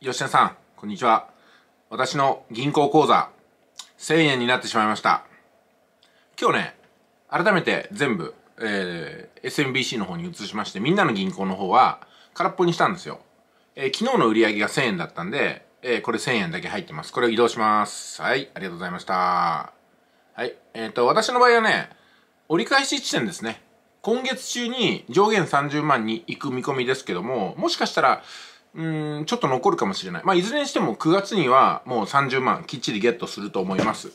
吉田さん、こんにちは。私の銀行口座、1000円になってしまいました。今日ね、改めて全部、えー、SMBC の方に移しまして、みんなの銀行の方は空っぽにしたんですよ。えー、昨日の売り上げが1000円だったんで、えー、これ1000円だけ入ってます。これを移動します。はい、ありがとうございました。はい、えっ、と、私の場合はね、折り返し地点ですね。今月中に上限30万に行く見込みですけども、もしかしたら、うん、ちょっと残るかもしれない。まあ、いずれにしても9月にはもう30万きっちりゲットすると思います。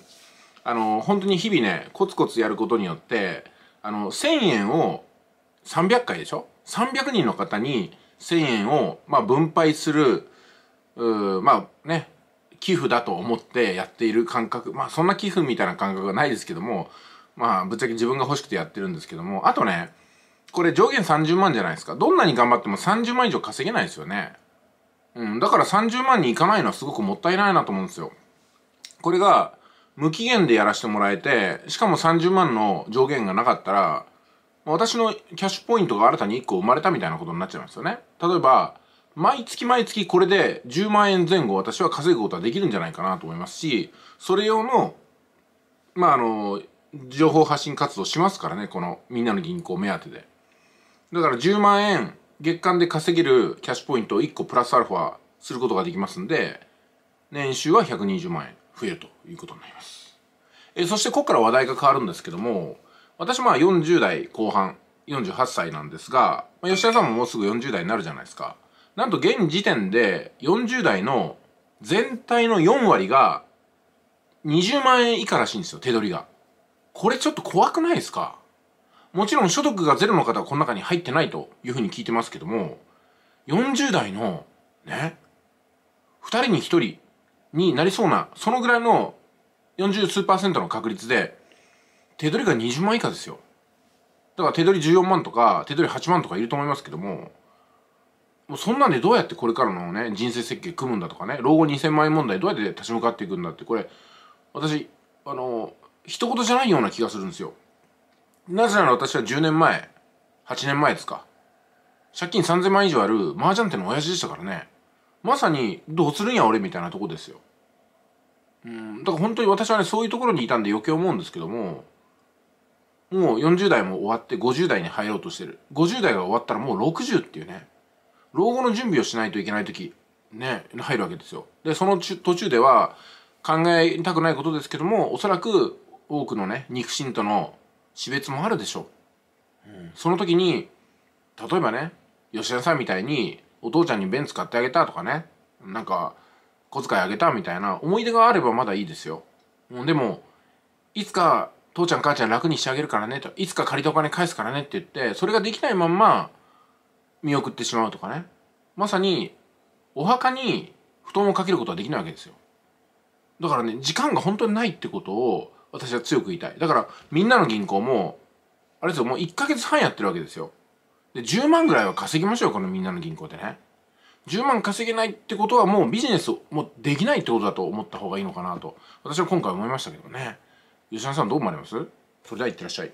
あの、本当に日々ね、コツコツやることによって、あの、1000円を300回でしょ ?300 人の方に1000円を、まあ、分配する、うまあね、寄付だと思ってやっている感覚、まあ、そんな寄付みたいな感覚はないですけども、まあ、ぶっちゃけ自分が欲しくてやってるんですけども、あとね、これ上限30万じゃないですか。どんなに頑張っても30万以上稼げないですよね。うん、だから30万に行かないのはすごくもったいないなと思うんですよ。これが無期限でやらせてもらえて、しかも30万の上限がなかったら、私のキャッシュポイントが新たに1個生まれたみたいなことになっちゃいますよね。例えば、毎月毎月これで10万円前後私は稼ぐことはできるんじゃないかなと思いますし、それ用の、まあ、あの、情報発信活動しますからね、このみんなの銀行目当てで。だから10万円月間で稼げるキャッシュポイントを1個プラスアルファすることができますんで、年収は120万円増えるということになります。えそしてここから話題が変わるんですけども、私まあ40代後半、48歳なんですが、ま吉田さんももうすぐ40代になるじゃないですか。なんと現時点で40代の全体の4割が20万円以下らしいんですよ、手取りが。これちょっと怖くないですかもちろん所得がゼロの方はこの中に入ってないというふうに聞いてますけども、40代の、ね、2人に1人になりそうな、そのぐらいの40数パーセントの確率で、手取りが20万以下ですよ。だから手取り14万とか、手取り8万とかいると思いますけども、もうそんなんでどうやってこれからのね、人生設計組むんだとかね、老後2000万円問題どうやって立ち向かっていくんだって、これ、私、あの、一言じゃないような気がするんですよ。なぜなら私は10年前、8年前ですか。借金3000万以上ある麻雀店の親父でしたからね。まさに、どうするんや俺みたいなとこですよ。うん、だから本当に私はね、そういうところにいたんで余計思うんですけども、もう40代も終わって50代に入ろうとしてる。50代が終わったらもう60っていうね。老後の準備をしないといけない時、ね、入るわけですよ。で、その途中では考えたくないことですけども、おそらく多くのね、肉親との死別もあるでしょう、うん、その時に例えばね吉田さんみたいにお父ちゃんに便使ってあげたとかねなんか小遣いあげたみたいな思い出があればまだいいですよでもいつか父ちゃん母ちゃん楽にしてあげるからねといつか借りたお金返すからねって言ってそれができないまんま見送ってしまうとかねまさにお墓に布団をかけることはできないわけですよだからね時間が本当にないってことを私は強く言いたい。だから、みんなの銀行も、あれですよ、もう1ヶ月半やってるわけですよ。で、10万ぐらいは稼ぎましょう、このみんなの銀行でね。10万稼げないってことはもうビジネスもうできないってことだと思った方がいいのかなと、私は今回思いましたけどね。吉田さんどう思われますそれではいってらっしゃい。